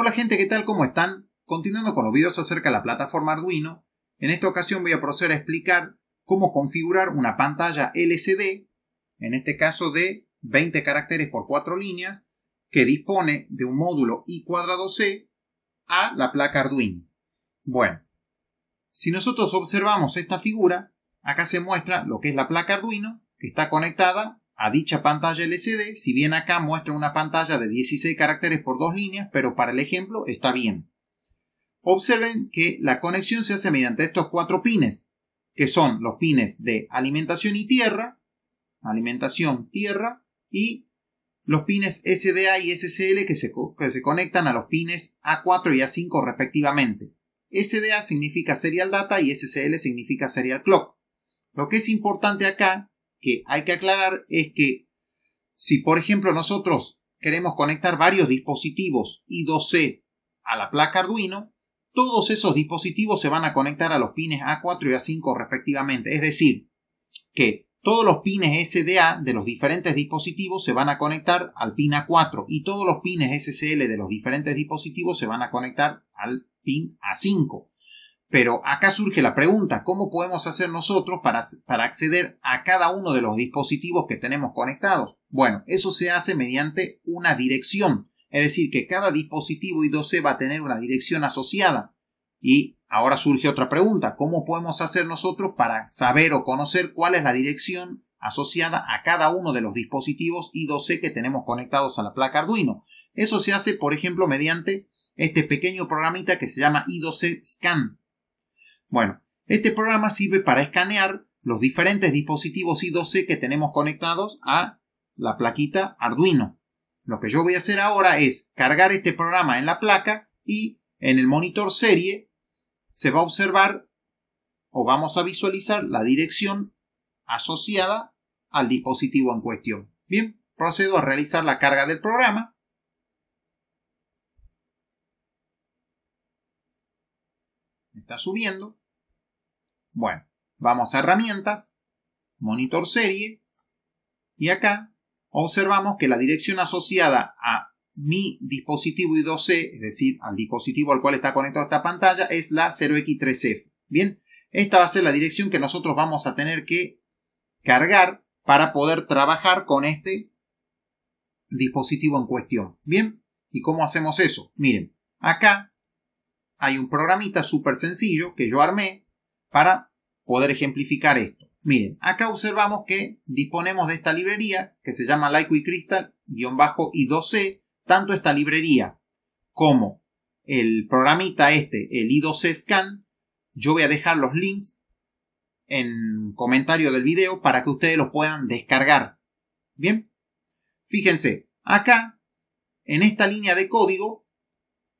Hola gente, ¿qué tal? ¿Cómo están? Continuando con los videos acerca de la plataforma Arduino, en esta ocasión voy a proceder a explicar cómo configurar una pantalla LCD, en este caso de 20 caracteres por 4 líneas, que dispone de un módulo I2C a la placa Arduino. Bueno, si nosotros observamos esta figura, acá se muestra lo que es la placa Arduino, que está conectada a dicha pantalla LCD, si bien acá muestra una pantalla de 16 caracteres por dos líneas, pero para el ejemplo está bien. Observen que la conexión se hace mediante estos cuatro pines, que son los pines de alimentación y tierra, alimentación, tierra y los pines SDA y SCL que se, conectan a los pines A4 y A5 respectivamente. SDA significa Serial Data y SCL significa Serial Clock. Lo que es importante acá que hay que aclarar es que si, por ejemplo, nosotros queremos conectar varios dispositivos I2C a la placa Arduino, todos esos dispositivos se van a conectar a los pines A4 y A5 respectivamente. Es decir, que todos los pines SDA de los diferentes dispositivos se van a conectar al pin A4 y todos los pines SCL de los diferentes dispositivos se van a conectar al pin A5. Pero acá surge la pregunta, ¿cómo podemos hacer nosotros para, acceder a cada uno de los dispositivos que tenemos conectados? Bueno, eso se hace mediante una dirección, es decir, que cada dispositivo I2C va a tener una dirección asociada. Y ahora surge otra pregunta, ¿cómo podemos hacer nosotros para saber o conocer cuál es la dirección asociada a cada uno de los dispositivos I2C que tenemos conectados a la placa Arduino? Eso se hace, por ejemplo, mediante este pequeño programita que se llama I2C Scan bueno, este programa sirve para escanear los diferentes dispositivos I2C que tenemos conectados a la plaquita Arduino. Lo que yo voy a hacer ahora es cargar este programa en la placa y en el monitor serie se va a observar o vamos a visualizar la dirección asociada al dispositivo en cuestión. Bien, procedo a realizar la carga del programa. está subiendo. Bueno, vamos a herramientas, monitor serie, y acá observamos que la dirección asociada a mi dispositivo I2C, es decir, al dispositivo al cual está conectada esta pantalla, es la 0x3f. Bien, esta va a ser la dirección que nosotros vamos a tener que cargar para poder trabajar con este dispositivo en cuestión. Bien, ¿y cómo hacemos eso? Miren, acá hay un programita súper sencillo que yo armé para poder ejemplificar esto. Miren, acá observamos que disponemos de esta librería que se llama y Crystal-I2C, tanto esta librería como el programita este, el I2C Scan, yo voy a dejar los links en comentario del video para que ustedes los puedan descargar. Bien, fíjense, acá en esta línea de código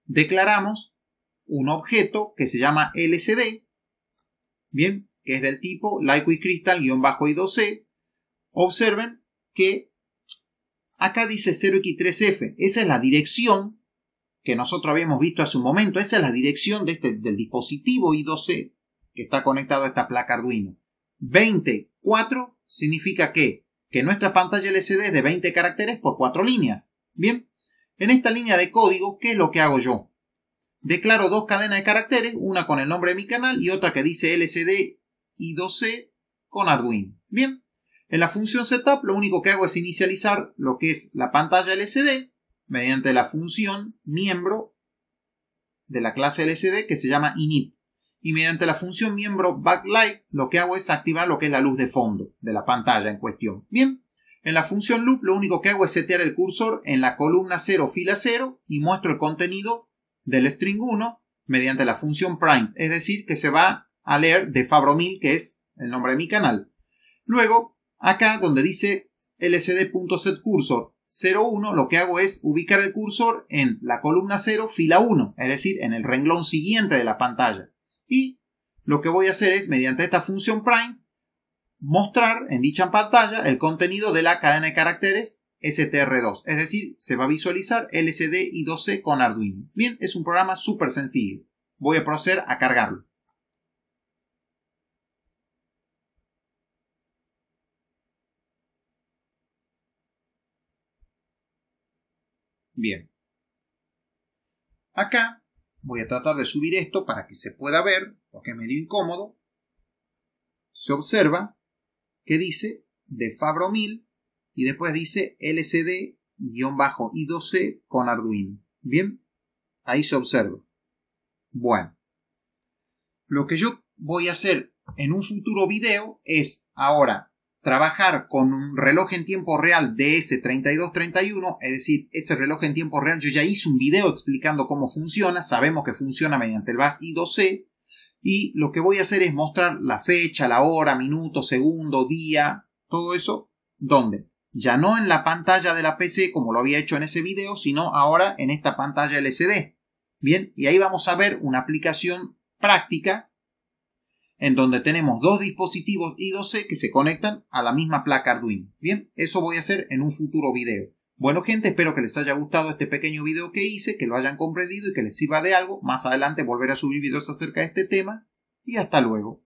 declaramos un objeto que se llama LCD, bien, que es del tipo Liquid Crystal-I2C. Observen que acá dice 0x3f, esa es la dirección que nosotros habíamos visto hace un momento, esa es la dirección este, del dispositivo I2C que está conectado a esta placa Arduino. 24 significa que, que nuestra pantalla LCD es de 20 caracteres por 4 líneas. Bien, en esta línea de código, ¿qué es lo que hago yo? Declaro dos cadenas de caracteres, una con el nombre de mi canal y otra que dice LCD y 2C con Arduino. Bien, en la función setup lo único que hago es inicializar lo que es la pantalla LCD mediante la función miembro de la clase LCD que se llama init. Y mediante la función miembro backlight lo que hago es activar lo que es la luz de fondo de la pantalla en cuestión. Bien, en la función loop lo único que hago es setear el cursor en la columna 0 fila 0 y muestro el contenido del string 1 mediante la función prime, es decir, que se va a leer de Fabromil, que es el nombre de mi canal. Luego, acá donde dice lsd.setCursor 01, lo que hago es ubicar el cursor en la columna 0, fila 1, es decir, en el renglón siguiente de la pantalla. Y lo que voy a hacer es, mediante esta función prime, mostrar en dicha pantalla el contenido de la cadena de caracteres STR2, es decir, se va a visualizar LCD y 12 con Arduino. Bien, es un programa súper sencillo. Voy a proceder a cargarlo. Bien. Acá voy a tratar de subir esto para que se pueda ver, porque es medio incómodo. Se observa que dice de Fabro 1000 y después dice lcd i 2 c con Arduino. Bien, ahí se observa. Bueno, lo que yo voy a hacer en un futuro video es ahora trabajar con un reloj en tiempo real DS3231, es decir, ese reloj en tiempo real, yo ya hice un video explicando cómo funciona, sabemos que funciona mediante el BAS I2C, y lo que voy a hacer es mostrar la fecha, la hora, minuto, segundo, día, todo eso, ¿dónde? ya no en la pantalla de la PC como lo había hecho en ese video, sino ahora en esta pantalla LCD. Bien, y ahí vamos a ver una aplicación práctica en donde tenemos dos dispositivos I2C que se conectan a la misma placa Arduino. Bien, eso voy a hacer en un futuro video. Bueno gente, espero que les haya gustado este pequeño video que hice, que lo hayan comprendido y que les sirva de algo. Más adelante volveré a subir videos acerca de este tema y hasta luego.